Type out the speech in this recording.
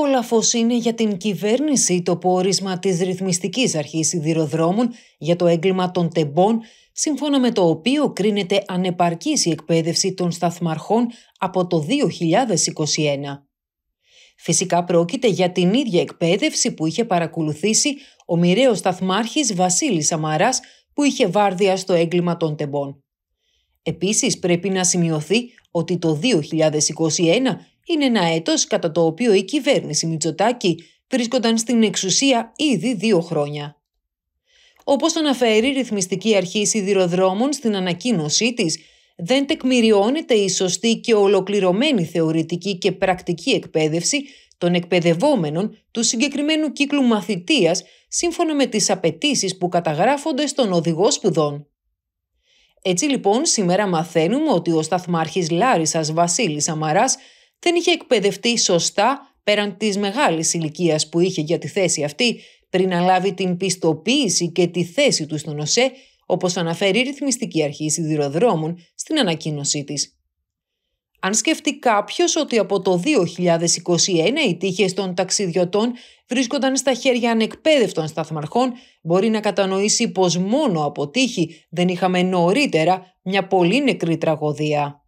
Κόλαφο είναι για την κυβέρνηση το πόρισμα της ρυθμιστικής Αρχής Σιδηροδρόμων για το έγκλημα των τεμπών, σύμφωνα με το οποίο κρίνεται ανεπαρκής η εκπαίδευση των σταθμαρχών από το 2021. Φυσικά πρόκειται για την ίδια εκπαίδευση που είχε παρακολουθήσει ο μοιραίος σταθμάρχης Βασίλης Σαμαράς που είχε βάρδια στο έγκλημα των τεμπών. Επίσης πρέπει να σημειωθεί ότι το 2021 είναι ένα έτος κατά το οποίο η κυβέρνηση Μητσοτάκη βρίσκονταν στην εξουσία ήδη δύο χρόνια. Όπως αναφέρει η Ρυθμιστική Αρχή Σιδηροδρόμων στην ανακοίνωσή της, δεν τεκμηριώνεται η σωστή και ολοκληρωμένη θεωρητική και πρακτική εκπαίδευση των εκπαιδευόμενων του συγκεκριμένου κύκλου μαθητείας σύμφωνα με τις απαιτήσεις που καταγράφονται στον οδηγό σπουδών. Έτσι λοιπόν σήμερα μαθαίνουμε ότι ο σταθμάρχης Λάρισας Βασίλης Αμαράς δεν είχε εκπαιδευτεί σωστά πέραν της μεγάλης ηλικίας που είχε για τη θέση αυτή πριν να λάβει την πιστοποίηση και τη θέση του στον ΟΣΕ, όπως αναφέρει η Ρυθμιστική Αρχή Σιδηροδρόμων στην ανακοίνωσή της. Αν σκεφτεί κάποιος ότι από το 2021 οι τύχες των ταξιδιωτών βρίσκονταν στα χέρια ανεκπαίδευτων σταθμαρχών, μπορεί να κατανοήσει πως μόνο από τύχη δεν είχαμε νωρίτερα μια πολύ νεκρή τραγωδία.